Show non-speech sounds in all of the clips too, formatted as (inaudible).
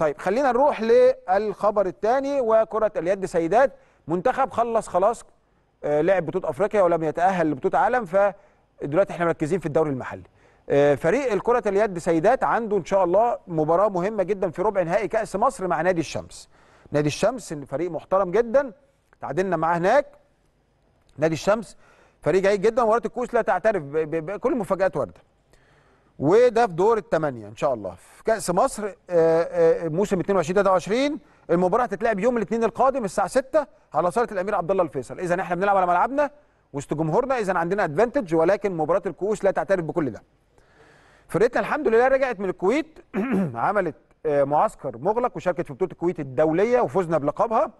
طيب خلينا نروح للخبر الثاني وكرة اليد سيدات منتخب خلص خلاص آه، لعب بطوله افريقيا ولم يتاهل لبطوله عالم فدلوقتي احنا مركزين في الدوري المحلي. آه، فريق الكرة اليد سيدات عنده ان شاء الله مباراه مهمه جدا في ربع نهائي كاس مصر مع نادي الشمس. نادي الشمس فريق محترم جدا تعادلنا معاه هناك. نادي الشمس فريق جيد جدا ومباراه الكوس لا تعترف بكل مفاجات وارده. وده في دور الثمانيه ان شاء الله في كاس مصر آه، آه، موسم 22 23 المباراه هتتلعب يوم الاثنين القادم الساعه 6 على صاله الامير عبد الله الفيصل اذا احنا بنلعب على ملعبنا وسط جمهورنا اذا عندنا ادفانتج ولكن مباراه الكؤوس لا تعترف بكل ده فرقتنا الحمد لله رجعت من الكويت (clears throat) عملت آه، معسكر مغلق وشاركت في بطوله الكويت الدوليه وفزنا بلقبها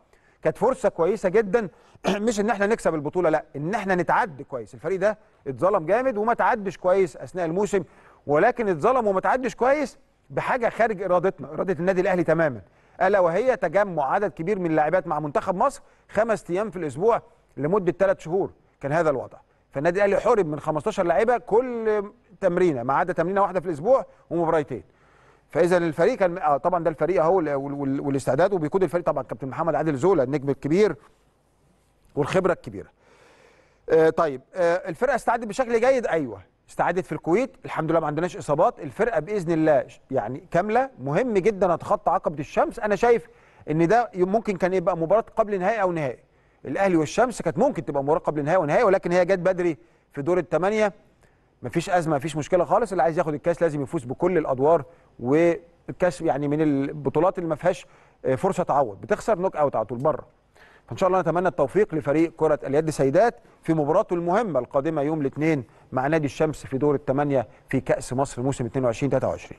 كانت فرصه كويسه جدا (clears throat) مش ان احنا نكسب البطوله لا ان احنا نتعد كويس الفريق ده اتظلم جامد وما تعدش كويس اثناء الموسم ولكن اتظلم وما تعدش كويس بحاجه خارج ارادتنا اراده النادي الاهلي تماما الا وهي تجمع عدد كبير من اللاعبات مع منتخب مصر خمس ايام في الاسبوع لمده ثلاث شهور كان هذا الوضع فالنادي الاهلي حرم من 15 لاعيبه كل تمرينه ما عدا تمرينه واحده في الاسبوع ومباراتين فاذا الفريق كان آه طبعا ده الفريق اهو والاستعداد وبيقود الفريق طبعا كابتن محمد عادل زولا النجم الكبير والخبره الكبيره آه، طيب آه، الفرقه استعدت بشكل جيد ايوه استعادت في الكويت الحمد لله ما عندناش اصابات الفرقه باذن الله يعني كامله مهم جدا اتخطى عقبه الشمس انا شايف ان ده ممكن كان يبقى مباراه قبل نهائي او نهائي الاهلي والشمس كانت ممكن تبقى مباراه قبل نهائي ونهائي ولكن هي جت بدري في دور الثمانيه مفيش ازمه مفيش مشكله خالص اللي عايز ياخد الكاس لازم يفوز بكل الادوار والكاس يعني من البطولات اللي ما فيهاش آه، فرصه تعوض بتخسر نوك اوت على طول بره فان شاء الله نتمنى التوفيق لفريق كره اليد سيدات في مباراته المهمه القادمه يوم الاثنين مع نادي الشمس في دور الثمانيه في كاس مصر موسم 22 23